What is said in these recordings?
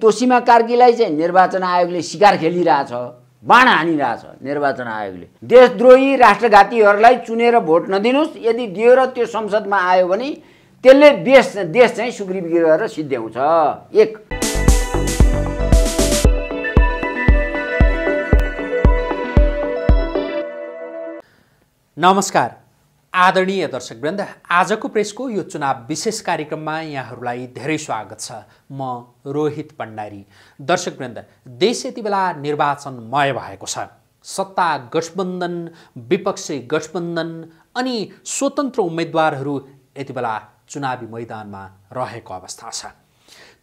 तोसीमा कार्कीलाई चाहिँ निर्वाचन आयोगले सिकार खेलिरहेछ बाण हानिरहेछ निर्वाचन आयोगले देशद्रोही राष्ट्रघातीहरूलाई चुनेर भोट नदिनुहोस् यदि दियो र त्यो संसदमा आयो भने त्यसले देश देश चाहिँ सुग्रीव गरेर सिद्ध्याउँछ एक नमस्कार आदरणीय दर्शकवृन्द आजको प्रेसको यो चुनाव विशेष कार्यक्रममा यहाँहरूलाई धेरै स्वागत छ म रोहित भण्डारी दर्शकवृन्द देश यति बेला निर्वाचनमय भएको छ सत्ता गठबन्धन विपक्षी गठबन्धन अनि स्वतन्त्र उम्मेद्वारहरू यति बेला चुनावी मैदानमा रहेको अवस्था छ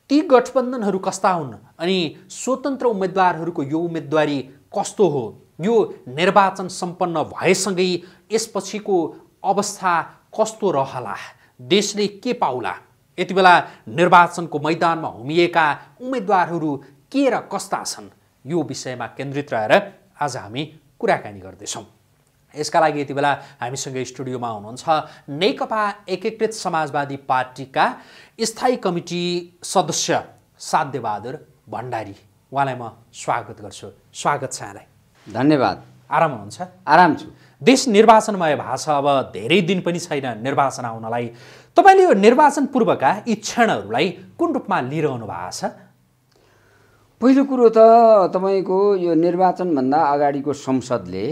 ती गठबन्धनहरू कस्ता हुन् अनि स्वतन्त्र उम्मेद्वारहरूको यो उम्मेदवारी कस्तो हो यो निर्वाचन सम्पन्न भएसँगै यसपछिको अवस्था कस्तो रहला देशले के पाउला यति बेला निर्वाचनको मैदानमा होमिएका उम्मेद्वारहरू के र कस्ता छन् यो विषयमा केन्द्रित रहेर आज हामी कुराकानी गर्दैछौँ यसका लागि यति बेला हामीसँग स्टुडियोमा हुनुहुन्छ नेकपा एकीकृत समाजवादी पार्टीका स्थायी कमिटी सदस्य साध्यबहादुर भण्डारी उहाँलाई म स्वागत गर्छु स्वागत छ यहाँलाई धन्यवाद आराम हुनुहुन्छ आराम छु देश निर्वाचनमय भाषा अब धेरै दिन पनि छैन निर्वाचन आउनलाई तपाईँले यो निर्वाचन पूर्वका यी क्षणहरूलाई कुन रूपमा लिइरहनु भएको छ पहिलो कुरो त तपाईँको यो निर्वाचनभन्दा अगाडिको संसदले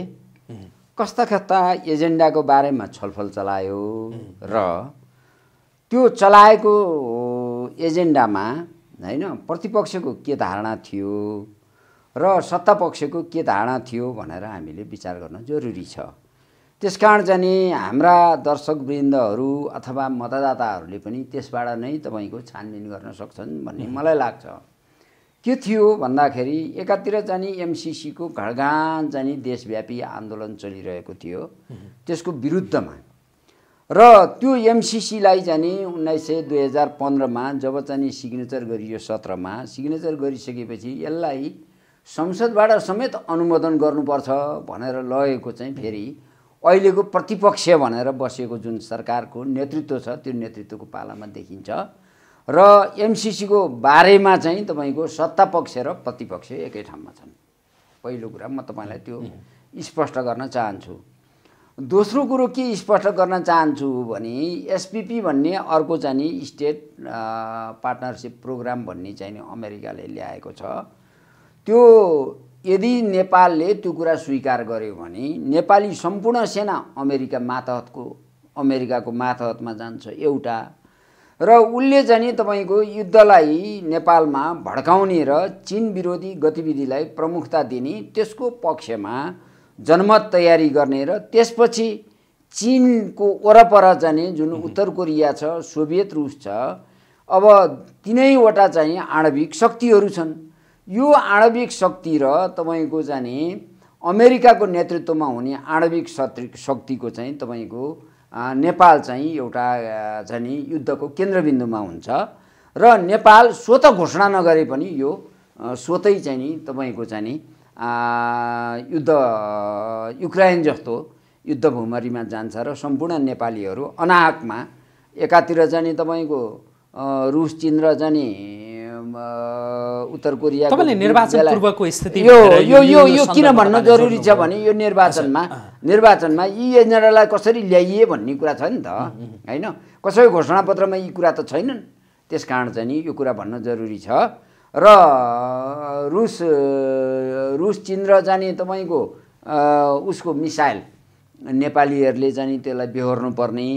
कस्ता कस्ता एजेन्डाको बारेमा छलफल चलायो र त्यो चलाएको एजेन्डामा होइन प्रतिपक्षको के धारणा थियो र सत्ता पक्षको के धारणा थियो भनेर हामीले विचार गर्न जरुरी छ त्यस कारण जाने हाम्रा दर्शकवृन्दहरू अथवा मतदाताहरूले पनि त्यसबाट नै तपाईँको छानबिन गर्न सक्छन् भन्ने मलाई लाग्छ के थियो भन्दाखेरि एकातिर जाने एमसिसीको घडघान जाने देशव्यापी आन्दोलन चलिरहेको थियो त्यसको विरुद्धमा र त्यो एमसिसीलाई जाने उन्नाइस सय दुई हजार पन्ध्रमा जब चाहिँ सिग्नेचर गरियो सत्रमा सिग्नेचर गरिसकेपछि यसलाई संसदबाट समेत अनुमोदन गर्नुपर्छ भनेर लगेको चाहिँ फेरि अहिलेको प्रतिपक्ष भनेर बसेको जुन सरकारको नेतृत्व छ त्यो नेतृत्वको पालामा देखिन्छ र एमसिसीको बारेमा चाहिँ तपाईँको पक्ष र प्रतिपक्ष एकै ठाउँमा छन् पहिलो कुरा म तपाईँलाई त्यो स्पष्ट गर्न चाहन्छु दोस्रो कुरो के स्पष्ट गर्न चाहन्छु भने एसपिपी भन्ने अर्को चाहिँ स्टेट पार्टनरसिप प्रोग्राम भन्ने चाहिँ अमेरिकाले ल्याएको छ त्यो यदि नेपालले त्यो कुरा स्वीकार गर्यो भने नेपाली सम्पूर्ण सेना अमेरिका मातहतको अमेरिकाको मातहतमा जान्छ एउटा र उसले जाने तपाईँको युद्धलाई नेपालमा भड्काउने र चिन विरोधी गतिविधिलाई प्रमुखता दिने त्यसको पक्षमा जनमत तयारी गर्ने र त्यसपछि चिनको वरपर जाने जुन उत्तर कोरिया छ सोभियत रुस छ अब तिनैवटा चाहिँ आणविक शक्तिहरू छन् यो आणविक शक्ति र तपाईँको जाने अमेरिकाको नेतृत्वमा हुने आणविक शक्ति शक्तिको चाहिँ तपाईँको नेपाल चाहिँ एउटा जाने युद्धको केन्द्रबिन्दुमा हुन्छ र नेपाल स्वत घोषणा नगरे पनि यो स्वतै चाहिँ नि तपाईँको चाहिँ नि युद्ध युक्रेन जस्तो युद्धभूमरीमा जान्छ र सम्पूर्ण नेपालीहरू अनाहकमा एकातिर जाने तपाईँको रुस चिन र जाने उत्तर कोरिया यो किन भन्न जरुरी छ भने यो निर्वाचनमा निर्वाचनमा यी एजेन्डालाई कसरी ल्याइए भन्ने कुरा छ नि त होइन कसैको घोषणापत्रमा यी कुरा त छैनन् त्यस कारण चाहिँ नि यो कुरा भन्न जरुरी छ र रुस रुस चिन र जाने तपाईँको उसको मिसाइल नेपालीहरूले जाने त्यसलाई बेहोर्नुपर्ने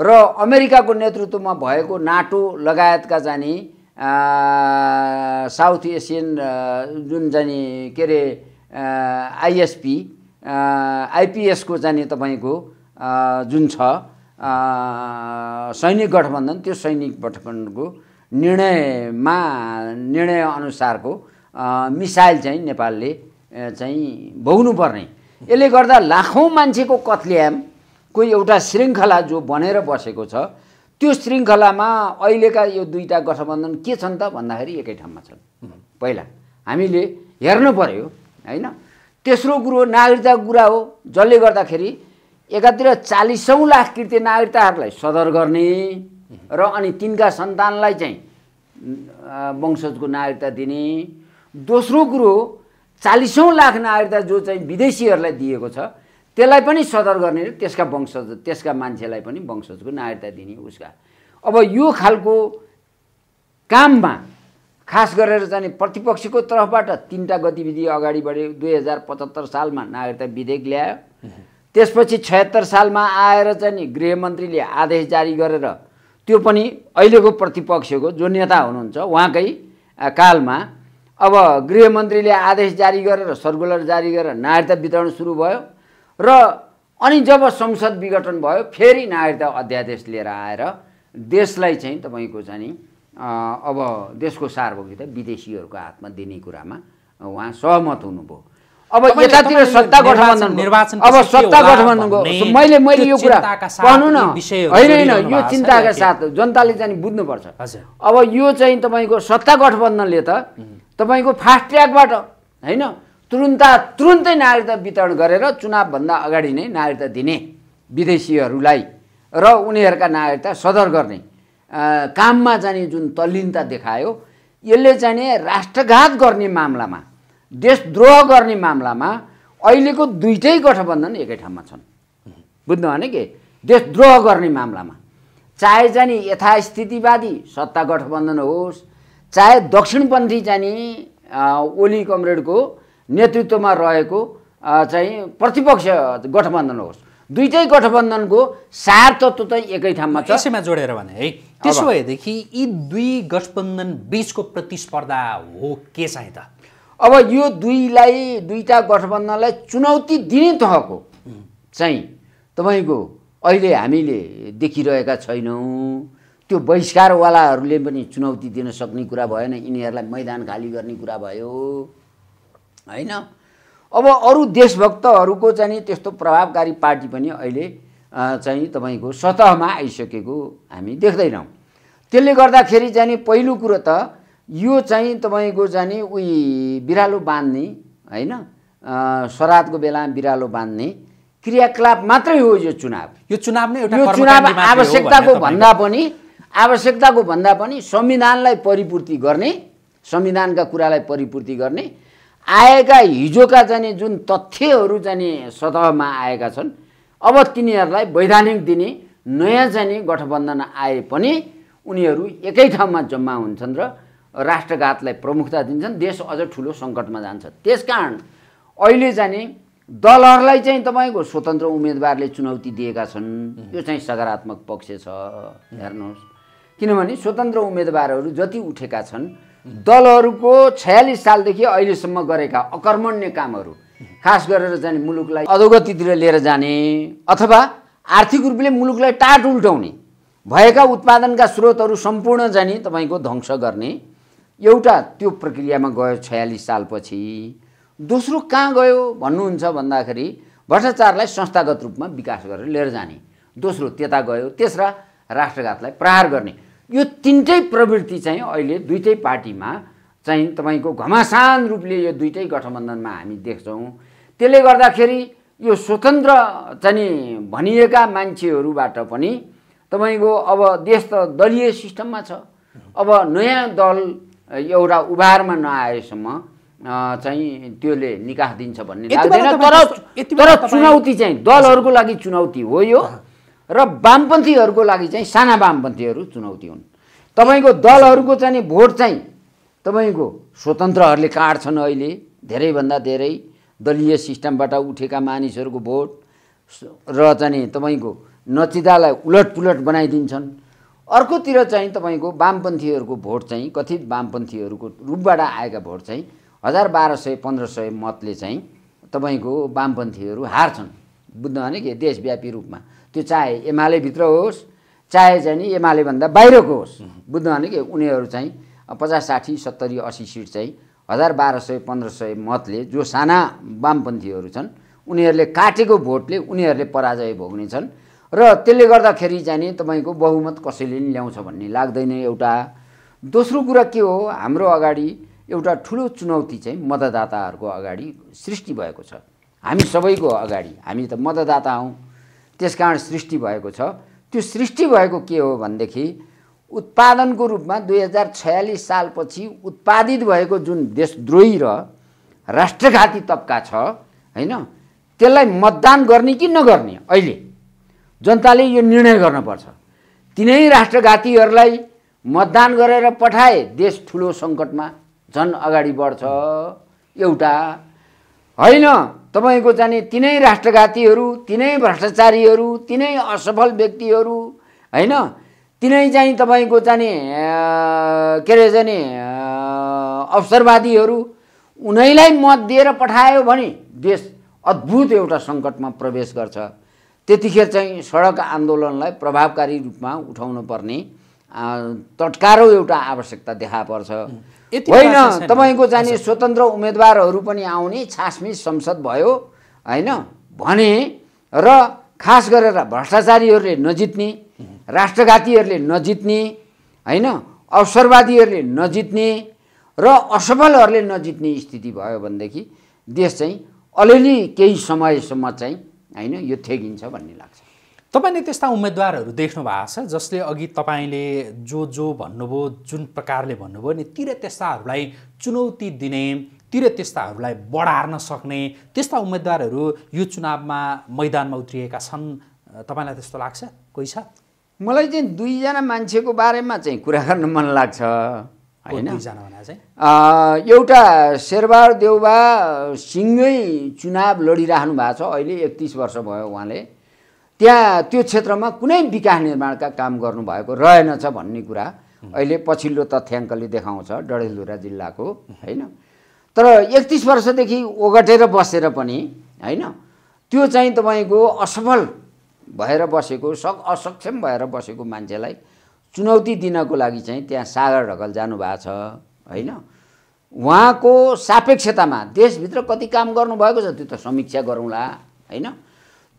र अमेरिकाको नेतृत्वमा भएको नाटो लगायतका जाने साउथ एसियन जुन जाने के अरे आइएसपी आइपिएसको जाने तपाईँको जुन छ सैनिक गठबन्धन त्यो सैनिक गठबन्धनको निर्णयमा निर्णय अनुसारको मिसाइल चाहिँ नेपालले चाहिँ भोग्नुपर्ने यसले गर्दा लाखौँ मान्छेको कत्लेआमको एउटा श्रृङ्खला जो बनेर बसेको छ त्यो श्रृङ्खलामा अहिलेका यो दुईवटा गठबन्धन के छन् त भन्दाखेरि एकै ठाउँमा छन् पहिला हामीले हेर्नु पऱ्यो होइन तेस्रो कुरो नागरिकता कुरा हो जसले गर्दाखेरि एकातिर चालिसौँ लाख कृति नागरिकताहरूलाई सदर गर्ने र अनि तिनका सन्तानलाई चाहिँ वंशजको नागरिकता दिने दोस्रो कुरो चालिसौँ लाख नागरिकता जो चाहिँ विदेशीहरूलाई दिएको छ त्यसलाई पनि सदर गर्ने त्यसका वंशज त्यसका मान्छेलाई पनि वंशजको नागरिकता दिने उसका अब यो खालको काममा खास गरेर चाहिँ प्रतिपक्षको तर्फबाट तिनवटा गतिविधि अगाडि बढ्यो दुई हजार पचहत्तर सालमा नागरिकता विधेयक ल्यायो त्यसपछि छयत्तर सालमा आएर चाहिँ नि गृहमन्त्रीले आदेश जारी गरेर त्यो पनि अहिलेको प्रतिपक्षको जो नेता हुनुहुन्छ उहाँकै कालमा अब गृहमन्त्रीले आदेश जारी गरेर सर्कुलर जारी गरेर नागरिकता वितरण सुरु भयो र अनि जब संसद विघटन भयो फेरि नागरिकता अध्यादेश लिएर आएर देशलाई चाहिँ तपाईँको चाहिँ अब देशको सार्वभौमिकता विदेशीहरूको हातमा दिने कुरामा उहाँ सहमत हुनुभयो अब यतातिर सत्ता गठबन्धन निर्वाचन अब सत्ता गठबन्धनको मैले मैले यो कुरा भन्नु न होइन होइन यो चिन्ताका साथ जनताले चाहिँ बुझ्नुपर्छ अब यो चाहिँ तपाईँको सत्ता गठबन्धनले त तपाईँको फास्ट ट्र्याकबाट होइन तुरुन्ता तुरुन्तै नागरिकता वितरण गरेर चुनावभन्दा अगाडि नै नागरिकता दिने विदेशीहरूलाई र उनीहरूका नागरिकता सदर गर्ने काममा जाने जुन तल्लीनता देखायो यसले चाहिँ राष्ट्रघात गर्ने मामलामा देशद्रोह गर्ने मामलामा अहिलेको दुइटै गठबन्धन एकै ठाउँमा छन् बुझ्नु भने के देशद्रोह गर्ने मामलामा चाहे जाने यथास्थितिवादी सत्ता गठबन्धन होस् चाहे दक्षिणपन्थी जाने ओली कमरेडको नेतृत्वमा रहेको चाहिँ प्रतिपक्ष गठबन्धन होस् दुइटै गठबन्धनको सार तत्त्व त एकै ठाउँमा छ त्यसैमा जोडेर भने है त्यसो भएदेखि यी दुई गठबन्धन बिचको प्रतिस्पर्धा हो के चाहिँ त अब यो दुईलाई दुईवटा गठबन्धनलाई चुनौती दिने तहको चाहिँ तपाईँको अहिले हामीले देखिरहेका छैनौँ त्यो बहिष्कारवालाहरूले पनि चुनौती दिन सक्ने कुरा भएन यिनीहरूलाई मैदान खाली गर्ने कुरा भयो होइन अब अरू देशभक्तहरूको चाहिँ त्यस्तो प्रभावकारी पार्टी पनि अहिले चाहिँ तपाईँको सतहमा आइसकेको हामी देख्दैनौँ त्यसले गर्दाखेरि चाहिँ पहिलो कुरो त यो चाहिँ तपाईँको जाने उही बिरालो बाँध्ने होइन श्राद्धको बेला बिरालो बाँध्ने क्रियाकलाप मात्रै हो यो चुनाव यो चुनाव नै एउटा चुनाव आवश्यकताको भन्दा पनि आवश्यकताको भन्दा पनि संविधानलाई परिपूर्ति गर्ने संविधानका कुरालाई परिपूर्ति गर्ने आएका हिजोका जाने जुन तथ्यहरू जाने सतहमा आएका छन् अब तिनीहरूलाई वैधानिक दिने नयाँ जाने गठबन्धन आए पनि उनीहरू एकै ठाउँमा जम्मा हुन्छन् र राष्ट्रघातलाई प्रमुखता दिन्छन् देश अझ ठुलो सङ्कटमा जान्छ त्यस कारण अहिले जाने दलहरूलाई चाहिँ तपाईँको स्वतन्त्र उम्मेदवारले चुनौती दिएका छन् यो चाहिँ सकारात्मक पक्ष छ हेर्नुहोस् किनभने स्वतन्त्र उम्मेदवारहरू जति उठेका छन् दलहरूको छयालिस सालदेखि अहिलेसम्म गरेका अकर्मण्य कामहरू खास गरेर जाने मुलुकलाई अधोगतितिर लिएर जाने अथवा आर्थिक रूपले मुलुकलाई टाट उल्टाउने भएका उत्पादनका स्रोतहरू सम्पूर्ण जाने तपाईँको ध्वंस गर्ने एउटा त्यो प्रक्रियामा गयो छयालिस सालपछि दोस्रो कहाँ गयो भन्नुहुन्छ भन्दाखेरि भ्रष्टाचारलाई संस्थागत रूपमा विकास गरेर लिएर जाने दोस्रो त्यता गयो तेस्रा राष्ट्रघातलाई प्रहार गर्ने यो तिनटै प्रवृत्ति चाहिँ अहिले दुइटै पार्टीमा चाहिँ तपाईँको घमासान रूपले यो दुइटै गठबन्धनमा हामी देख्छौँ त्यसले गर्दाखेरि यो स्वतन्त्र चाहिँ भनिएका मान्छेहरूबाट पनि तपाईँको अब देश त दलीय सिस्टममा छ अब नयाँ दल एउटा उभारमा नआएसम्म चाहिँ त्यसले निकास दिन्छ भन्ने लाग्दैन तर तर चुनौती चाहिँ दलहरूको लागि चुनौती हो यो र वामपन्थीहरूको लागि चाहिँ साना वामपन्थीहरू चुनौती हुन् तपाईँको दलहरूको चाहिँ भोट चाहिँ तपाईँको स्वतन्त्रहरूले काट्छन् अहिले धेरैभन्दा धेरै दलीय सिस्टमबाट उठेका मानिसहरूको भोट र चाहिँ तपाईँको नचिदालाई पुलट बनाइदिन्छन् अर्कोतिर चाहिँ तपाईँको वामपन्थीहरूको भोट चाहिँ कथित वामपन्थीहरूको रूपबाट आएका भोट चाहिँ हजार बाह्र सय पन्ध्र सय मतले चाहिँ तपाईँको वामपन्थीहरू हार्छन् बुझ्नु भने के देशव्यापी रूपमा त्यो चाहे एमालेभित्र होस् चाहे चाहिँ नि एमालेभन्दा बाहिरको होस् बुझ्नु भने कि उनीहरू चाहिँ पचास साठी सत्तरी असी सिट चाहिँ हजार बाह्र सय पन्ध्र सय मतले जो साना वामपन्थीहरू छन् उनीहरूले काटेको भोटले उनीहरूले पराजय भोग्नेछन् र त्यसले गर्दाखेरि चाहिँ नि तपाईँको बहुमत कसैले नि ल्याउँछ भन्ने लाग्दैन एउटा दोस्रो कुरा के हो हाम्रो अगाडि एउटा ठुलो चुनौती चाहिँ मतदाताहरूको अगाडि सृष्टि भएको छ हामी सबैको अगाडि हामी त मतदाता हौँ त्यस कारण सृष्टि भएको छ त्यो सृष्टि भएको के हो भनेदेखि उत्पादनको रूपमा दुई हजार छयालिस सालपछि उत्पादित भएको जुन देशद्रोही र राष्ट्रघाती तबका छ होइन त्यसलाई मतदान गर्ने कि नगर्ने अहिले जनताले यो निर्णय गर्नुपर्छ तिनै राष्ट्रघातीहरूलाई मतदान गरेर पठाए देश ठुलो सङ्कटमा झन् अगाडि बढ्छ एउटा होइन तपाईँको जाने तिनै राष्ट्रघातीहरू तिनै भ्रष्टाचारीहरू तिनै असफल व्यक्तिहरू होइन तिनै चाहिँ तपाईँको जाने के अरे जाने अवसरवादीहरू उनैलाई मत दिएर पठायो भने देश अद्भुत एउटा सङ्कटमा प्रवेश गर्छ त्यतिखेर चाहिँ सडक आन्दोलनलाई प्रभावकारी रूपमा उठाउनु पर्ने तत्कारो एउटा आवश्यकता देखा पर्छ होइन तपाईँको जाने स्वतन्त्र उम्मेदवारहरू पनि आउने छासमिस संसद भयो होइन भने र खास गरेर भ्रष्टाचारीहरूले नजित्ने राष्ट्रघातीहरूले नजित्ने होइन अवसरवादीहरूले नजित्ने र असफलहरूले नजित्ने स्थिति भयो भनेदेखि देश चाहिँ अलिअलि केही समयसम्म चाहिँ होइन यो थेगिन्छ भन्ने लाग्छ तपाईँले त्यस्ता उम्मेदवारहरू देख्नु भएको छ जसले अघि तपाईँले जो जो भन्नुभयो जुन प्रकारले भन्नुभयो नि तिर त्यस्ताहरूलाई चुनौती दिने तिर त्यस्ताहरूलाई बढार्न सक्ने त्यस्ता उम्मेदवारहरू यो चुनावमा मैदानमा उत्रिएका छन् तपाईँलाई त्यस्तो लाग्छ कोही छ मलाई चाहिँ दुईजना मान्छेको बारेमा चाहिँ कुरा गर्न मन लाग्छ होइन एउटा शेरबार देउबा सिँगै चुनाव लडिराख्नु भएको छ अहिले एकतिस वर्ष भयो उहाँले त्यहाँ त्यो क्षेत्रमा कुनै विकास निर्माणका काम गर्नुभएको रहेनछ भन्ने कुरा अहिले पछिल्लो तथ्याङ्कले देखाउँछ डडेलधुरा जिल्लाको होइन तर एकतिस वर्षदेखि ओगटेर बसेर पनि होइन त्यो चाहिँ तपाईँको असफल भएर बसेको स असक्षम भएर बसेको मान्छेलाई चुनौती दिनको लागि चाहिँ त्यहाँ सागर ढकल जानुभएको छ होइन उहाँको सापेक्षतामा देशभित्र कति काम गर्नुभएको छ त्यो त समीक्षा गरौँला होइन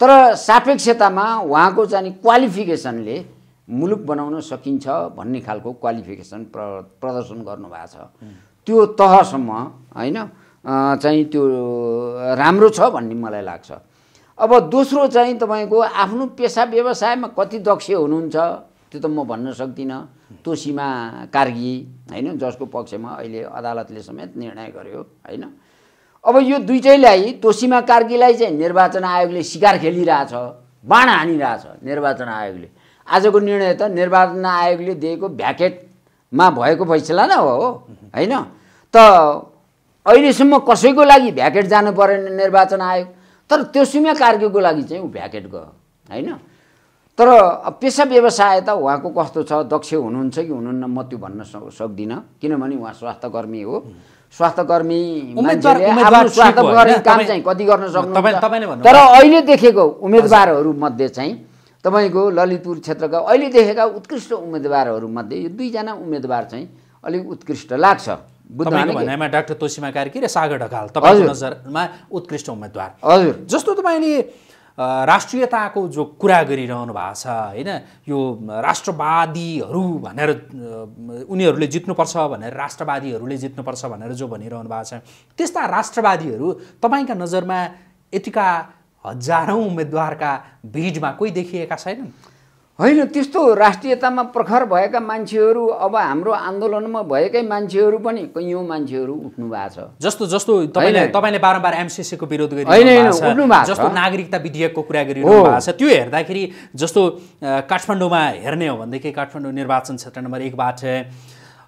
तर सापेक्षतामा उहाँको चाहिँ क्वालिफिकेसनले मुलुक बनाउन सकिन्छ भन्ने खालको क्वालिफिकेसन प्र प्रदर्शन गर्नुभएको छ त्यो तहसम्म होइन चाहिँ त्यो राम्रो छ भन्ने मलाई लाग्छ अब दोस्रो चाहिँ तपाईँको आफ्नो पेसा व्यवसायमा कति दक्ष हुनुहुन्छ त्यो त म भन्न सक्दिनँ तोसीमा कार्गी होइन जसको पक्षमा अहिले अदालतले समेत निर्णय गर्यो होइन अब यो दुइटैलाई तोसीमा कार्कीलाई चाहिँ निर्वाचन आयोगले सिकार खेलिरहेछ बाण हानिरहेछ निर्वाचन आयोगले आजको निर्णय त निर्वाचन आयोगले दिएको भ्याकेटमा भएको फैसला नै हो होइन त अहिलेसम्म कसैको लागि भ्याकेट जानु परेन निर्वाचन आयोग तर तोसीमा कार्कीको लागि चाहिँ ऊ भ्याकेट गयो होइन तर पेसा व्यवसाय त उहाँको कस्तो छ दक्ष हुनुहुन्छ कि हुनुहुन्न म त्यो भन्न सक्दिनँ किनभने उहाँ स्वास्थ्यकर्मी हो स्वास्थ्यकर्मी स्वास्थ्यकर्मी काम चाहिँ कति गर्न सक्नुहुन्छ तर अहिले देखेको उम्मेदवारहरूमध्ये चाहिँ तपाईँको ललितपुर क्षेत्रका अहिले देखेका उत्कृष्ट उम्मेदवारहरूमध्ये यो दुईजना उम्मेदवार चाहिँ अलिक उत्कृष्ट लाग्छ भनाइमा डाक्टर तोसीमा कार्की र सागर ढकाल तपाईँको नजरमा उत्कृष्ट उम्मेद्वार हजुर जस्तो तपाईँले राष्ट्रियताको जो कुरा गरिरहनु भएको छ होइन यो राष्ट्रवादीहरू भनेर उनीहरूले जित्नुपर्छ भनेर राष्ट्रवादीहरूले जित्नुपर्छ भनेर जो भनिरहनु भएको छ त्यस्ता राष्ट्रवादीहरू तपाईँका नजरमा यतिका हजारौँ उम्मेदवारका भिडमा कोही देखिएका छैनन् होइन त्यस्तो राष्ट्रियतामा प्रखर भएका मान्छेहरू अब हाम्रो आन्दोलनमा भएकै मान्छेहरू पनि कैयौँ मान्छेहरू उठ्नु भएको छ जस्तो जस्तो तपाईँले बारम्बार एमसिसीको विरोध गरिरहनु भएको जस्तो नागरिकता विधेयकको कुरा गरिरहनु भएको छ त्यो हेर्दाखेरि जस्तो काठमाडौँमा हेर्ने हो भनेदेखि काठमाडौँ निर्वाचन क्षेत्र नम्बर एकबाट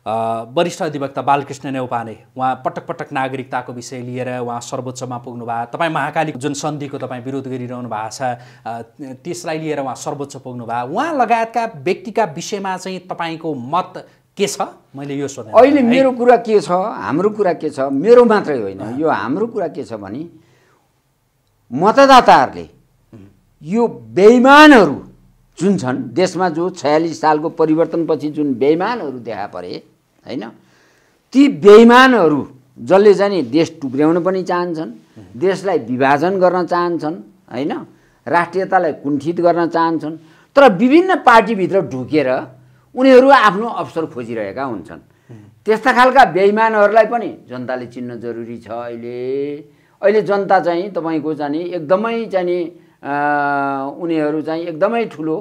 वरिष्ठ अधिवक्ता बालकृष्ण नेउपाने उहाँ पटक पटक नागरिकताको विषय लिएर उहाँ सर्वोच्चमा पुग्नु भयो तपाईँ महाकाली जुन सन्धिको तपाईँ विरोध गरिरहनु भएको छ त्यसलाई लिएर उहाँ सर्वोच्च पुग्नु भयो उहाँ लगायतका व्यक्तिका विषयमा चाहिँ तपाईँको मत के छ मैले यो सोधेँ अहिले मेरो कुरा के छ हाम्रो कुरा के छ मेरो मात्रै होइन यो हाम्रो कुरा के छ भने मतदाताहरूले यो बेइमानहरू जुन छन् देशमा जो छयालिस सालको परिवर्तनपछि जुन बेइमानहरू देखा परे होइन ती बेइमानहरू जसले चाहिँ देश टुक्र्याउन पनि चाहन्छन् देशलाई विभाजन गर्न चाहन्छन् होइन राष्ट्रियतालाई कुण्ठित गर्न चाहन्छन् तर विभिन्न पार्टीभित्र ढुकेर उनीहरू आफ्नो अवसर खोजिरहेका हुन्छन् त्यस्ता खालका बेइमानहरूलाई पनि जनताले चिन्न जरुरी छ अहिले अहिले जनता चाहिँ तपाईँको चाहिँ एकदमै चाहिँ उनीहरू चाहिँ एकदमै ठुलो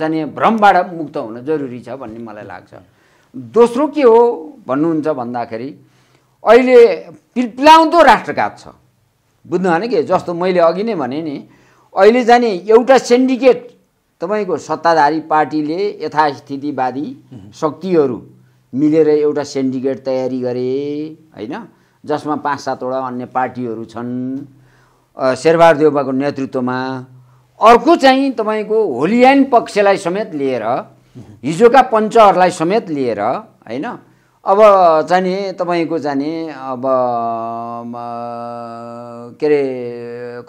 चाहिँ भ्रमबाट मुक्त हुन जरुरी छ भन्ने मलाई लाग्छ दोस्रो के हो भन्नुहुन्छ भन्दाखेरि अहिले पिप्लाउँदो राष्ट्रघात छ बुझ्नु भने कि जस्तो मैले अघि नै भने नि अहिले जाने एउटा सेन्डिकेट तपाईँको सत्ताधारी पार्टीले यथास्थितिवादी शक्तिहरू मिलेर एउटा सेन्डिकेट तयारी गरे होइन जसमा पाँच सातवटा अन्य पार्टीहरू छन् शेरबहादुर देउपाको नेतृत्वमा अर्को चाहिँ तपाईँको होलियान पक्षलाई समेत लिएर हिजोका पञ्चहरूलाई समेत लिएर होइन अब चाहिँ नि तपाईँको जाने अब के अरे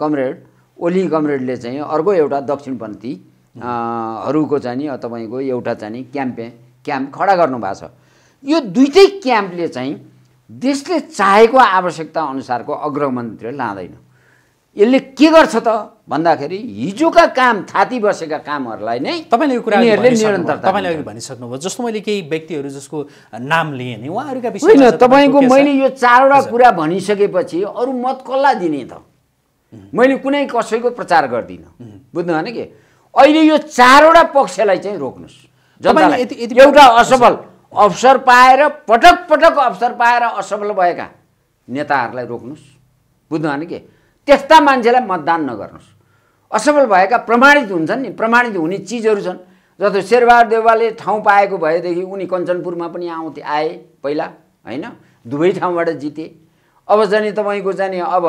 कमरेड ओली कमरेडले चाहिँ अर्को एउटा दक्षिणपन्थी चाहिँ नि तपाईँको एउटा जाने क्याम्पे क्याम्प खडा गर्नुभएको छ यो दुइटै क्याम्पले चाहिँ देशले चाहेको आवश्यकता अनुसारको लाँदैन यसले के गर्छ त भन्दाखेरि हिजोका काम थाती बसेका कामहरूलाई नै तपाईँले यो कुरा निरन्तर तपाईँले अघि भनिसक्नुभयो जस्तो मैले केही व्यक्तिहरू जसको नाम लिएँ नि उहाँहरूका विषय होइन तपाईँको मैले यो चारवटा कुरा भनिसकेपछि अरू मत कसलाई दिने त मैले कुनै कसैको प्रचार गर्दिनँ बुझ्नु भने कि अहिले यो चारवटा पक्षलाई चाहिँ रोक्नुहोस् जब एउटा असफल अवसर पाएर पटक पटक अवसर पाएर असफल भएका नेताहरूलाई रोक्नुहोस् बुझ्नु भने कि त्यस्ता मान्छेलाई मतदान नगर्नुहोस् असफल भएका प्रमाणित हुन्छन् नि प्रमाणित हुने चिजहरू छन् जस्तो शेरबहादुर देवालले ठाउँ पाएको भएदेखि उनी कञ्चनपुरमा पनि आउँथे आए पहिला होइन दुवै ठाउँबाट जिते अब जाने तपाईँको जाने अब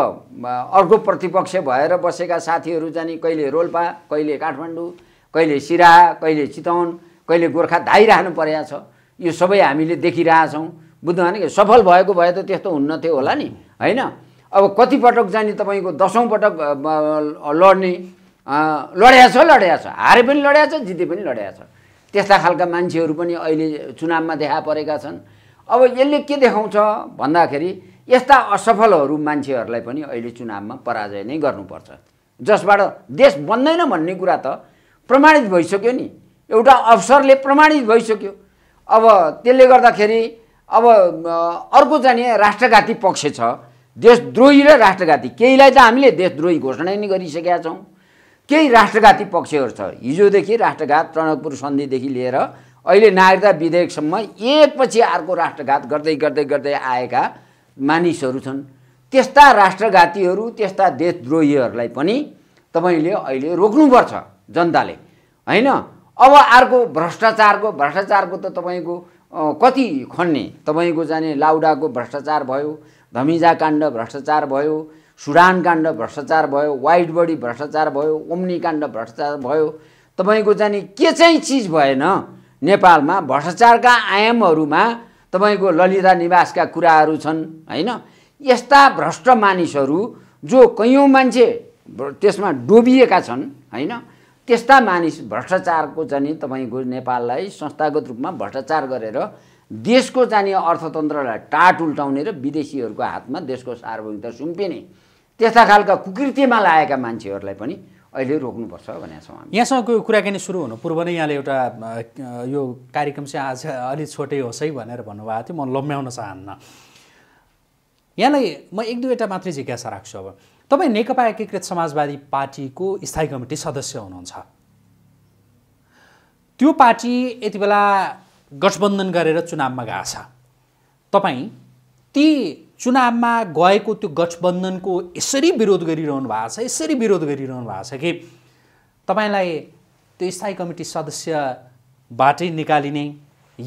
अर्को प्रतिपक्ष भएर बसेका साथीहरू जाने कहिले रोल्पा कहिले काठमाडौँ कहिले सिराहा कहिले चितवन कहिले गोर्खा धाइराख्नु परेको छ यो सबै हामीले देखिरहेछौँ बुझ्नु भने कि सफल भएको भए त त्यस्तो हुन्नथ्यो होला नि होइन अब कति पटक जाने तपाईँको दसौँ पटक लड्ने लड्या छ लड्या छ हारे पनि लड्या छ जिते पनि लड्या छ त्यस्ता खालका मान्छेहरू पनि अहिले चुनावमा देखा परेका छन् अब यसले के देखाउँछ भन्दाखेरि यस्ता असफलहरू मान्छेहरूलाई पनि अहिले चुनावमा पराजय नै गर्नुपर्छ जसबाट देश बन्दैन भन्ने कुरा त प्रमाणित भइसक्यो नि एउटा अवसरले प्रमाणित भइसक्यो अब त्यसले गर्दाखेरि अब अर्को जाने राष्ट्रघाती पक्ष छ देशद्रोही र राष्ट्रघाती केहीलाई त हामीले देशद्रोही घोषणा नै गरिसकेका छौँ केही राष्ट्रघाती पक्षहरू छ हिजोदेखि राष्ट्रघात तरणकपुर सन्धिदेखि लिएर अहिले नागरिकता विधेयकसम्म एकपछि अर्को राष्ट्रघात गर्दै गर्दै गर्दै आएका मानिसहरू छन् त्यस्ता राष्ट्रघातीहरू त्यस्ता देशद्रोहीहरूलाई पनि तपाईँले अहिले रोक्नुपर्छ जनताले होइन अब अर्को भ्रष्टाचारको भ्रष्टाचारको त तपाईँको कति खन्ने तपाईँको जाने लाउडाको भ्रष्टाचार भयो धमिजा काण्ड भ्रष्टाचार भयो सुडान काण्ड भ्रष्टाचार भयो वाइट बडी भ्रष्टाचार भयो ओम्नी काण्ड भ्रष्टाचार भयो तपाईँको चाहिँ के चाहिँ चिज भएन नेपालमा भ्रष्टाचारका आयामहरूमा तपाईँको ललिता निवासका कुराहरू छन् होइन यस्ता भ्रष्ट मानिसहरू जो कैयौँ मान्छे त्यसमा डोबिएका छन् होइन त्यस्ता मानिस भ्रष्टाचारको चाहिँ तपाईँको नेपाललाई संस्थागत रूपमा भ्रष्टाचार गरेर देशको जाने अर्थतन्त्रलाई टाट उल्टाउने र विदेशीहरूको हातमा देशको सार्वभौमिकता सुम्पिने त्यस्ता खालका कुकृतिमा लागेका मान्छेहरूलाई पनि अहिले रोक्नुपर्छ भनेको छौँ हामी यहाँसँगको कुराकानी सुरु हुनु पूर्व नै यहाँले एउटा यो कार्यक्रम चाहिँ आज अलिक छोटै होस् है भनेर भन्नुभएको थियो म लम्ब्याउन चाहन्न यहाँलाई म एक दुईवटा मात्रै जिज्ञासा राख्छु अब तपाईँ नेकपा एकीकृत समाजवादी पार्टीको स्थायी कमिटी सदस्य हुनुहुन्छ त्यो पार्टी यति बेला गठबन्धन गरेर चुनावमा गएको छ तपाईँ ती चुनावमा गएको त्यो गठबन्धनको यसरी विरोध गरिरहनु भएको छ यसरी विरोध गरिरहनु भएको छ कि तपाईँलाई त्यो स्थायी कमिटी सदस्यबाटै निकालिने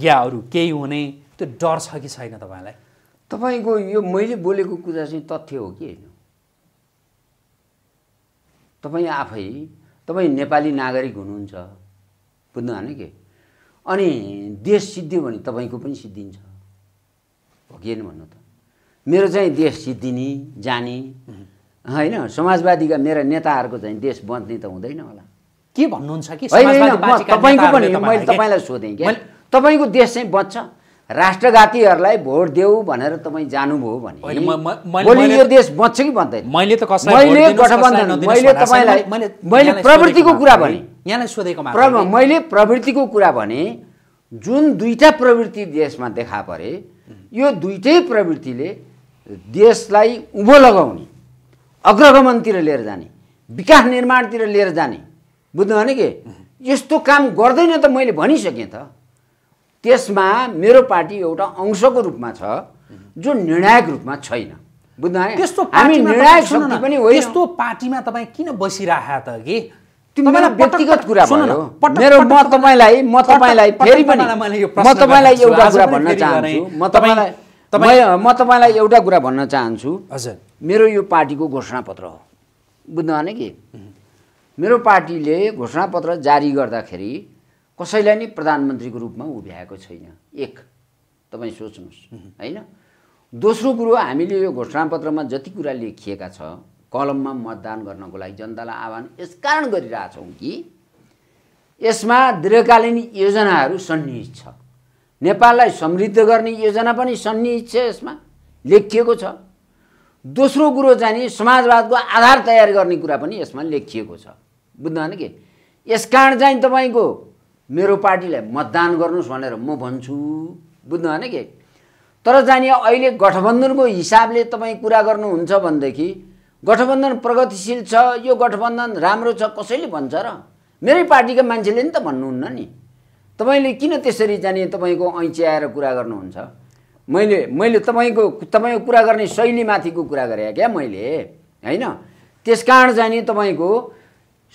या अरू केही हुने त्यो डर छ कि छैन तपाईँलाई तपाईँको यो मैले बोलेको कुरा चाहिँ तथ्य हो कि होइन तपाईँ आफै तपाईँ नेपाली नागरिक हुनुहुन्छ बुझ्नु होइन कि अनि देश सिद्धियो भने तपाईँको पनि सिद्धिन्छ हो कि भन्नु त मेरो चाहिँ देश सिद्धिने जाने होइन समाजवादीका मेरा नेताहरूको चाहिँ देश बच्ने त हुँदैन होला के भन्नुहुन्छ कि तपाईँको पनि मैले तपाईँलाई सोधेँ क्या तपाईँको देश चाहिँ बच्छ राष्ट्रघातीहरूलाई भोट देऊ भनेर तपाईँ जानुभयो भने भोलि यो देश बच्छ कि मैले त मैले गठबन्धन मैले तपाईँलाई मैले प्रवृत्तिको कुरा भने यहाँलाई सोधेको मैले प्रवृत्तिको कुरा भने जुन दुईवटा प्रवृत्ति देशमा देखा परे यो दुइटै प्रवृत्तिले देशलाई उभो लगाउने अग्रगमनतिर लिएर जाने विकास निर्माणतिर लिएर जाने बुझ्नुभयो भने के यस्तो काम गर्दैन त मैले भनिसकेँ त त्यसमा मेरो पार्टी एउटा अंशको रूपमा छ जो निर्णायक रूपमा छैन बुझ्नु त्यस्तो हामी निर्णायक शक्ति पनि होइन त्यस्तो पार्टीमा तपाईँ किन बसिरह त कि तपाईँलाई व्यक्तिगत कुरा भयो मेरो म तपाईँलाई म तपाईँलाई फेरि पनि म तपाईँलाई एउटा कुरा भन्न चाहन्छु म तपाईँलाई म तपाईँलाई एउटा कुरा भन्न चाहन्छु हजुर मेरो यो पार्टीको घोषणापत्र हो बुझ्नु भने कि मेरो पार्टीले घोषणापत्र जारी गर्दाखेरि कसैलाई नै प्रधानमन्त्रीको रूपमा उभ्याएको छैन एक तपाईँ सोच्नुहोस् होइन दोस्रो कुरो हामीले यो घोषणापत्रमा जति कुरा लेखिएका छ कलममा मतदान गर्नको लागि जनतालाई आह्वान यस यसकारण गरिरहेछौँ कि यसमा दीर्घकालीन योजनाहरू सन्निहित छ नेपाललाई समृद्ध गर्ने योजना पनि सन्निहित छ यसमा लेखिएको छ दोस्रो कुरो जाने समाजवादको आधार तयार गर्ने कुरा पनि यसमा लेखिएको छ बुझ्नु कि यस कारण चाहिँ तपाईँको मेरो पार्टीलाई मतदान गर्नुहोस् भनेर म भन्छु बुझ्नु भएन कि तर जाने अहिले गठबन्धनको हिसाबले तपाईँ कुरा गर्नुहुन्छ भनेदेखि गठबन्धन प्रगतिशील छ यो गठबन्धन राम्रो छ कसैले भन्छ र मेरै पार्टीका मान्छेले नि त भन्नुहुन्न नि तपाईँले किन त्यसरी जाने तपाईँको ऐच्याएर कुरा गर्नुहुन्छ मैले मैले तपाईँको तपाईँको कुरा गर्ने शैलीमाथिको कुरा गरेँ क्या मैले होइन त्यस कारण जाने तपाईँको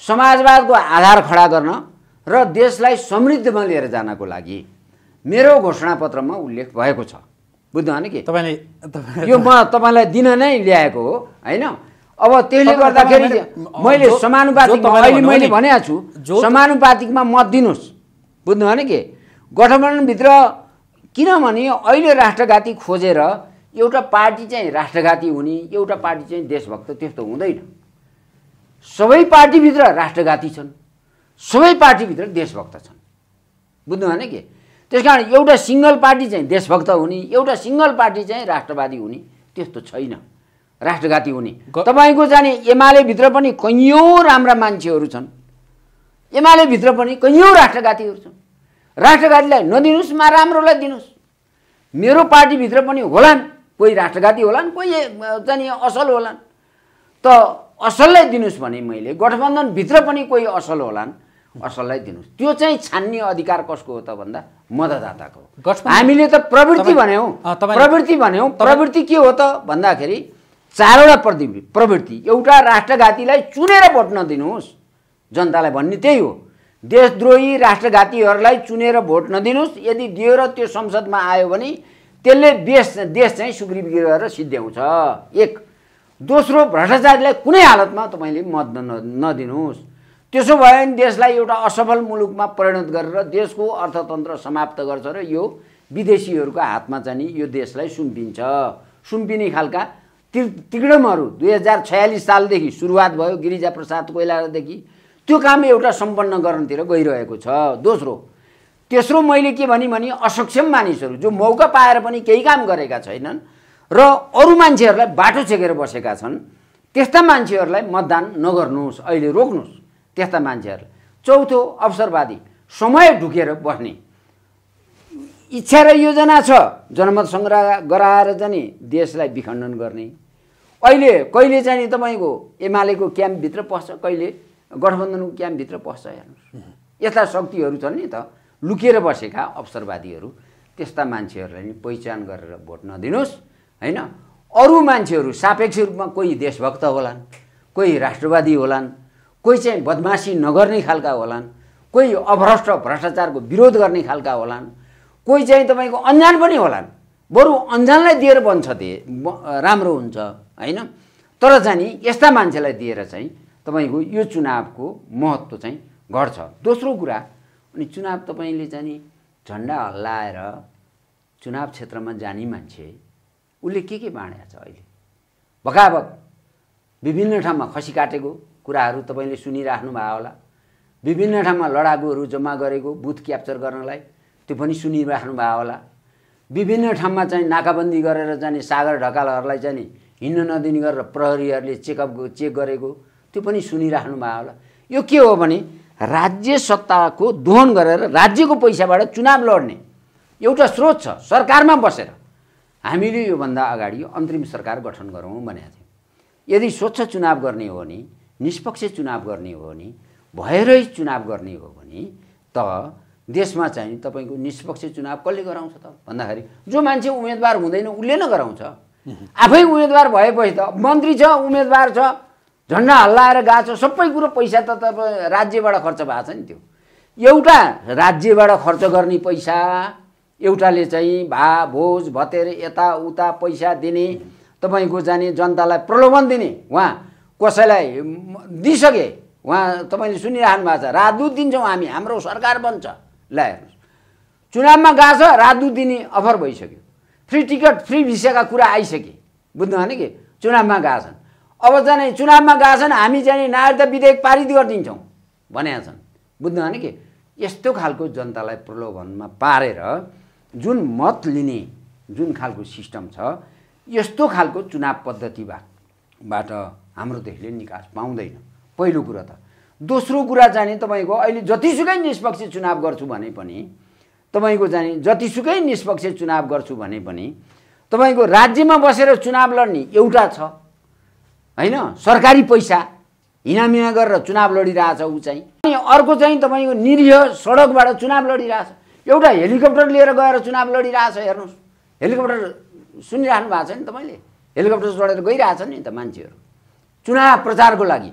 समाजवादको आधार खडा गर्न र देशलाई समृद्धमा लिएर जानको लागि मेरो घोषणापत्रमा उल्लेख भएको छ बुझ्नुभएन कि तपाईँले यो म तपाईँलाई दिन नै ल्याएको हो होइन अब त्यसले गर्दाखेरि मैले समानुपातिक अहिले मैले भनेको छु समानुपातिकमा मत दिनुहोस् बुझ्नुभएन कि गठबन्धनभित्र किनभने अहिले राष्ट्रघाती खोजेर एउटा पार्टी चाहिँ राष्ट्रघाती हुने एउटा पार्टी चाहिँ देशभक्त त्यस्तो हुँदैन सबै पार्टीभित्र राष्ट्रघाती छन् सबै पार्टीभित्र देशभक्त छन् बुझ्नु भने के त्यस कारण एउटा सिङ्गल पार्टी चाहिँ देशभक्त हुने एउटा सिङ्गल पार्टी चाहिँ राष्ट्रवादी हुने त्यस्तो छैन राष्ट्रघाती हुने तपाईँको जाने एमालेभित्र पनि कैयौँ राम्रा मान्छेहरू छन् एमालेभित्र पनि कैयौँ राष्ट्रघातीहरू छन् राष्ट्रघातीलाई नदिनुहोस् मा राम्रोलाई दिनुहोस् मेरो पार्टीभित्र पनि होलान् कोही राष्ट्रघाती होलान् कोही जाने असल होलान् त असललाई दिनुहोस् भने मैले गठबन्धनभित्र पनि कोही असल होलान् असललाई दिनुहोस् त्यो चाहिँ छान्ने अधिकार कसको हो त भन्दा मतदाताको हामीले त प्रवृत्ति भन्यौँ प्रवृत्ति भन्यौँ प्रवृत्ति के हो त भन्दाखेरि चारवटा प्रति प्रवृत्ति एउटा राष्ट्रघातीलाई चुनेर भोट नदिनुहोस् जनतालाई भन्ने त्यही हो देशद्रोही राष्ट्रघातीहरूलाई चुनेर भोट नदिनुहोस् यदि दियो र त्यो संसदमा आयो भने त्यसले देश देश चाहिँ सुग्री गरेर सिद्ध्याउँछ एक दोस्रो भ्रष्टाचारीलाई कुनै हालतमा तपाईँले मत नदिनुहोस् त्यसो भयो भने देशलाई एउटा असफल मुलुकमा परिणत गरेर देशको अर्थतन्त्र समाप्त गर्छ र यो विदेशीहरूको हातमा चाहिँ यो देशलाई सुम्पिन्छ सुम्पिने खालका तिर् तिग्डमहरू दुई हजार छयालिस सालदेखि सुरुवात भयो गिरिजा प्रसाद कोइलादेखि त्यो काम एउटा सम्पन्न गर्नतिर गइरहेको छ दोस्रो तेस्रो मैले के भने भने असक्षम मानिसहरू जो मौका पाएर पनि केही काम गरेका छैनन् र अरू मान्छेहरूलाई बाटो छेकेर बसेका छन् त्यस्ता मान्छेहरूलाई मतदान नगर्नुहोस् अहिले रोक्नुहोस् त्यस्ता मान्छेहरू चौथो अवसरवादी समय ढुकेर बस्ने इच्छा र योजना छ जनमत सङ्ग्रह गराएर चाहिँ देशलाई विखण्डन गर्ने अहिले कहिले चाहिँ नि तपाईँको एमालेको क्याम्पभित्र पस्छ कहिले गठबन्धनको क्याम्पभित्र पस्छ हेर्नुहोस् यस्ता शक्तिहरू छन् नि त लुकेर बसेका अवसरवादीहरू त्यस्ता मान्छेहरूलाई नि पहिचान गरेर भोट नदिनुहोस् होइन अरू मान्छेहरू सापेक्ष रूपमा कोही देशभक्त होलान् कोही राष्ट्रवादी होलान् कोही चाहिँ बदमासी नगर्ने खालका होलान् कोही अभ्रष्ट भ्रष्टाचारको विरोध गर्ने खालका होलान् कोही चाहिँ तपाईँको अन्जान पनि होलान् बरु अन्जानलाई दिएर बन्छ त्यो राम्रो हुन्छ होइन तर जाने यस्ता मान्छेलाई दिएर चाहिँ तपाईँको यो चुनावको महत्त्व चाहिँ घट्छ दोस्रो कुरा अनि चुनाव तपाईँले जाने झन्डा हल्लाएर चुनाव क्षेत्रमा जाने मान्छे उसले के के बाँडेको छ अहिले भकाभक विभिन्न ठाउँमा खसी काटेको कुराहरू तपाईँले सुनिराख्नुभयो होला विभिन्न ठाउँमा लडाकुहरू जम्मा गरेको बुथ क्याप्चर गर्नलाई त्यो पनि सुनिराख्नुभयो होला विभिन्न ठाउँमा चाहिँ नाकाबन्दी गरेर जाने सागर ढकालहरूलाई चाहिँ हिँड्न नदिने गरेर प्रहरीहरूले चेकअप चेक गरेको त्यो पनि सुनिराख्नुभयो होला यो के हो भने राज्य सत्ताको दोहन गरेर राज्यको पैसाबाट चुनाव लड्ने एउटा स्रोत छ सरकारमा बसेर हामीले योभन्दा अगाडि यो अन्तरिम सरकार गठन गरौँ भनेको थियौँ यदि स्वच्छ चुनाव गर्ने हो भने निष्पक्ष चुनाव गर्ने हो भने भएरै चुनाव गर्ने हो भने त देशमा चाहिँ तपाईँको निष्पक्ष चुनाव कसले गराउँछ त भन्दाखेरि जो मान्छे उम्मेदवार हुँदैन उसले नै गराउँछ आफै उम्मेदवार भएपछि त मन्त्री छ उम्मेदवार छ झन्डा हल्लाएर गएको छ सबै कुरो पैसा त तपाईँ राज्यबाट खर्च भएको छ नि त्यो एउटा राज्यबाट खर्च गर्ने पैसा एउटाले चाहिँ भा भोज भतेर यताउता पैसा दिने तपाईँको जाने जनतालाई प्रलोभन दिने उहाँ कसैलाई दिइसके उहाँ तपाईँले सुनिराख्नु भएको छ राजदूत दिन्छौँ हामी हाम्रो सरकार बन्छ ल हेर्नुहोस् चुनावमा गएको छ राजदूत दिने अफर भइसक्यो फ्री टिकट फ्री भिसाका कुरा आइसके बुझ्नु भने कि चुनावमा गएको छन् अब जाने चुनावमा गएको छन् हामी जाने नागरिकता विधेयक पारित गरिदिन्छौँ भनेका छन् बुझ्नु भने कि यस्तो खालको जनतालाई प्रलोभनमा पारेर जुन मत लिने जुन खालको सिस्टम छ यस्तो खालको चुनाव पद्धतिबाट हाम्रो देशले निकास पाउँदैन पहिलो कुरा त दोस्रो कुरा जाने तपाईँको अहिले जतिसुकै निष्पक्ष चुनाव गर्छु भने पनि तपाईँको जाने जतिसुकै निष्पक्ष चुनाव गर्छु भने पनि तपाईँको राज्यमा बसेर चुनाव लड्ने एउटा छ होइन सरकारी पैसा हिनामिना गरेर चुनाव लडिरहेछ ऊ चाहिँ अनि अर्को चाहिँ तपाईँको निरीह सडकबाट चुनाव लडिरहेछ एउटा हेलिकप्टर लिएर गएर चुनाव लडिरहेछ हेर्नुहोस् हेलिकप्टर सुनिरहनु भएको छ नि तपाईँले हेलिकप्टर चढेर गइरहेछ नि त मान्छेहरू चुनाव प्रचारको लागि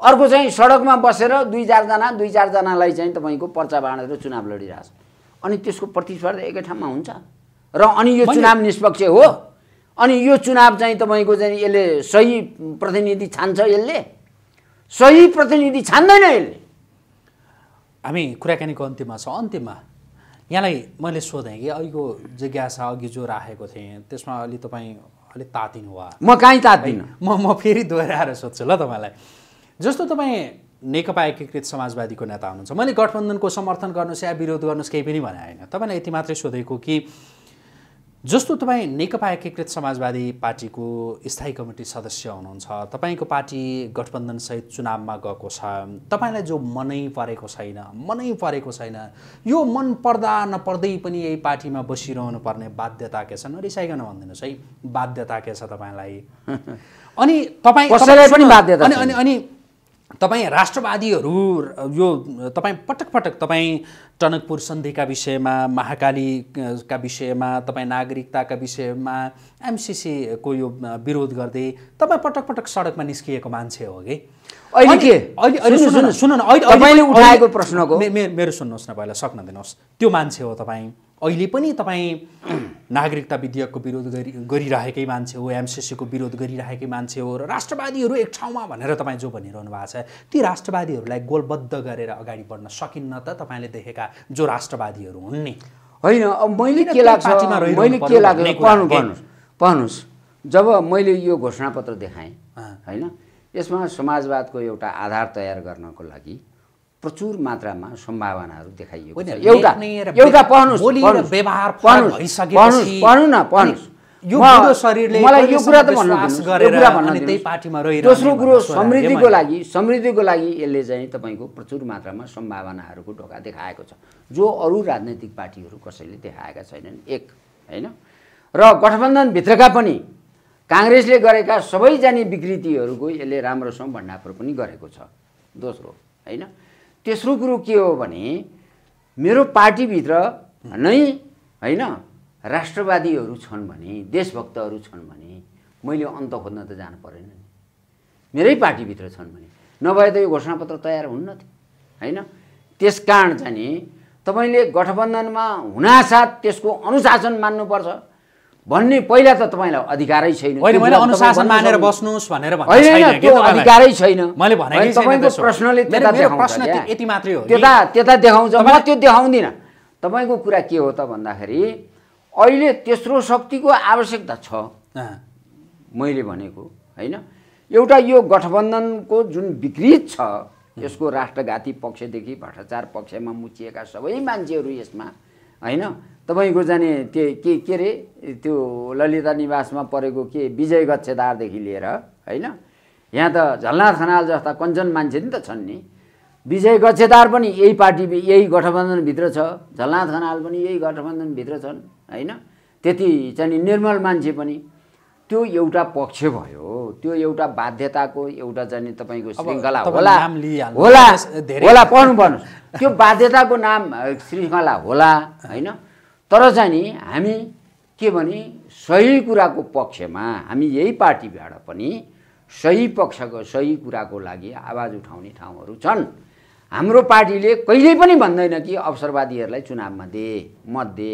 अर्को चाहिँ सडकमा बसेर दुई चारजना दुई चारजनालाई चाहिँ तपाईँको पर्चा बाँडेर चुनाव लडिरहेछ अनि त्यसको प्रतिस्पर्धा एकै ठाउँमा हुन्छ र अनि यो चुनाव निष्पक्ष हो अनि यो चुनाव चाहिँ तपाईँको चाहिँ यसले सही प्रतिनिधि छान्छ यसले सही प्रतिनिधि छान्दैन यसले हामी कुराकानीको अन्त्यमा छ अन्त्यमा यहाँलाई मैले सोधेँ कि अघिको जिज्ञासा अघि जो राखेको थिएँ त्यसमा अलि तपाईँ अलिक तातिनु भयो म कहीँ तातिनँ म म फेरि दोहोऱ्याएर सोध्छु ल तपाईँलाई जस्तो तपाईँ नेकपा एकीकृत समाजवादीको नेता हुनुहुन्छ मैले गठबन्धनको समर्थन गर्नुहोस् या विरोध गर्नुहोस् केही पनि भने होइन तपाईँलाई यति मात्रै सोधेको कि जस्तो तपाईँ नेकपा एकीकृत समाजवादी पार्टीको स्थायी कमिटी सदस्य हुनुहुन्छ तपाईँको पार्टी गठबन्धनसहित चुनावमा गएको छ तपाईँलाई जो मनै परेको छैन मनै परेको छैन यो मन पर्दा नपर्दै पनि यही पार्टीमा बसिरहनु पर्ने बाध्यता के छ नरिसाइकन भनिदिनुहोस् है बाध्यता के छ तपाईँलाई अनि तपाईँ अनि अनि तपाईँ राष्ट्रवादीहरू यो तपाईँ पटक पटक तपाईँ टनकपुर सन्धिका विषयमा महाकालीका विषयमा तपाईँ नागरिकताका विषयमा एमसिसीको यो विरोध गर्दै तपाईँ पटक पटक सडकमा निस्किएको मान्छे हो कि अहिले के अहिले सुन्नु न अहिले उठाएको प्रश्नको मेरो सुन्नुहोस् न पहिला सक्न दिनुहोस् त्यो मान्छे हो तपाईँ अहिले पनि तपाईँ नागरिकता विधेयकको विरोध गरि गरिरहेकै मान्छे हो एमसिसीको विरोध गरिरहेकै मान्छे हो र राष्ट्रवादीहरू एक ठाउँमा भनेर तपाईँ जो भनिरहनु भएको छ ती राष्ट्रवादीहरूलाई गोलबद्ध गरेर अगाडि बढ्न सकिन्न त तपाईँले देखेका जो राष्ट्रवादीहरू हुन् नि होइन मैले के लाग्छ मैले के पढ्नुहोस् पढ्नुहोस् जब मैले यो घोषणापत्र देखाएँ होइन यसमा समाजवादको एउटा आधार तयार गर्नको लागि प्रचुर मात्रामा सम्भावनाहरू देखाइएको एउटा एउटा मलाई यो कुरा त दोस्रो कुरो समृद्धिको लागि समृद्धिको लागि यसले चाहिँ तपाईँको प्रचुर मात्रामा सम्भावनाहरूको ढोका देखाएको छ जो अरू राजनैतिक पार्टीहरू कसैले देखाएका छैनन् एक होइन र गठबन्धनभित्रका पनि काङ्ग्रेसले गरेका सबैजना विकृतिहरूको यसले राम्रोसँग भण्डाफोर पनि गरेको छ दोस्रो होइन तेस्रो कुरो के हो भने मेरो पार्टीभित्र नै होइन राष्ट्रवादीहरू छन् भने देशभक्तहरू छन् भने मैले अन्त खोज्न त जानु परेन नि मेरै पार्टीभित्र छन् भने नभए त यो घोषणापत्र तयार हुन्नथ्यो थियो होइन त्यस कारण चाहिँ तपाईँले गठबन्धनमा हुनासाथ त्यसको अनुशासन मान्नुपर्छ भन्ने पहिला त तपाईँलाई अधिकारै छैन मैले अनुशासन मानेर बस्नुहोस् भनेर त्यो अधिकारै छैन मैले तपाईँको प्रश्नले प्रश्न यति मात्रै हो त्यता त्यता देखाउँछ म त्यो देखाउँदिनँ तपाईँको कुरा के हो त भन्दाखेरि अहिले तेस्रो शक्तिको आवश्यकता छ मैले भनेको होइन एउटा यो गठबन्धनको जुन विकृत छ यसको राष्ट्रघाती पक्षदेखि भ्रष्टाचार पक्षमा मुचिएका सबै मान्छेहरू यसमा होइन तपाईँको जाने त्यो के के अरे त्यो ललिता निवासमा परेको के विजय गच्छेदारदेखि लिएर होइन यहाँ त झलनाथ खनाल जस्ता कञ्चन मान्छे नि त छन् नि विजय गच्छेदार पनि यही पार्टी यही गठबन्धनभित्र छ झलनाथ खनाल पनि यही गठबन्धनभित्र छन् होइन त्यति चाहिँ निर्मल मान्छे पनि त्यो एउटा पक्ष भयो त्यो एउटा बाध्यताको एउटा चाहिँ तपाईँको श्रृङ्खला होला होला होला पढ्नु पर्नु त्यो बाध्यताको नाम श्रृङ्खला होला होइन तर चाहिँ नि हामी के भने सही कुराको पक्षमा हामी यही पार्टीबाट पनि सही पक्षको सही कुराको लागि आवाज उठाउने ठाउँहरू छन् हाम्रो पार्टीले कहिल्यै पनि भन्दैन कि अवसरवादीहरूलाई चुनावमा दे मत दे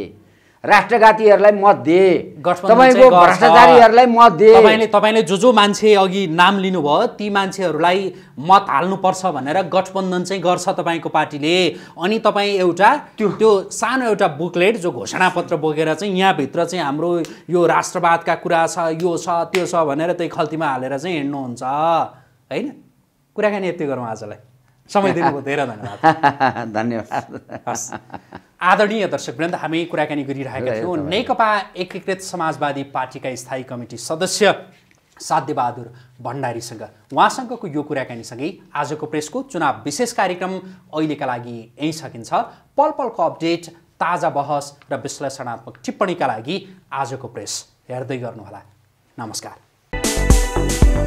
राष्ट्रघातीहरूलाई मत दिए तपाईँको भ्रष्टाचारीहरूलाई मत दिए तपाईँले तपाईँले जो जो मान्छे अघि नाम लिनुभयो ती मान्छेहरूलाई मत हाल्नुपर्छ भनेर गठबन्धन चाहिँ गर्छ तपाईँको पार्टीले अनि तपाईँ एउटा त्यो त्यो सानो एउटा बुकलेट जो घोषणापत्र बोकेर चाहिँ यहाँभित्र चाहिँ हाम्रो यो राष्ट्रवादका कुरा छ यो छ त्यो छ भनेर त्यही खल्तीमा हालेर चाहिँ हिँड्नुहुन्छ होइन कुराकानी यति गरौँ आजलाई समय दिनुभयो धेरै धन्यवाद धन्यवाद आदरणीय दर्शकवृन्द हामी कुराकानी गरिरहेका थियौँ नेकपा एकीकृत समाजवादी पार्टीका स्थायी कमिटी सदस्य साध्यबहादुर भण्डारीसँग उहाँसँगको यो कुराकानीसँगै आजको प्रेसको चुनाव विशेष कार्यक्रम अहिलेका लागि यहीँ सकिन्छ पल पलको अपडेट ताजा बहस र विश्लेषणात्मक टिप्पणीका लागि आजको प्रेस हेर्दै गर्नुहोला नमस्कार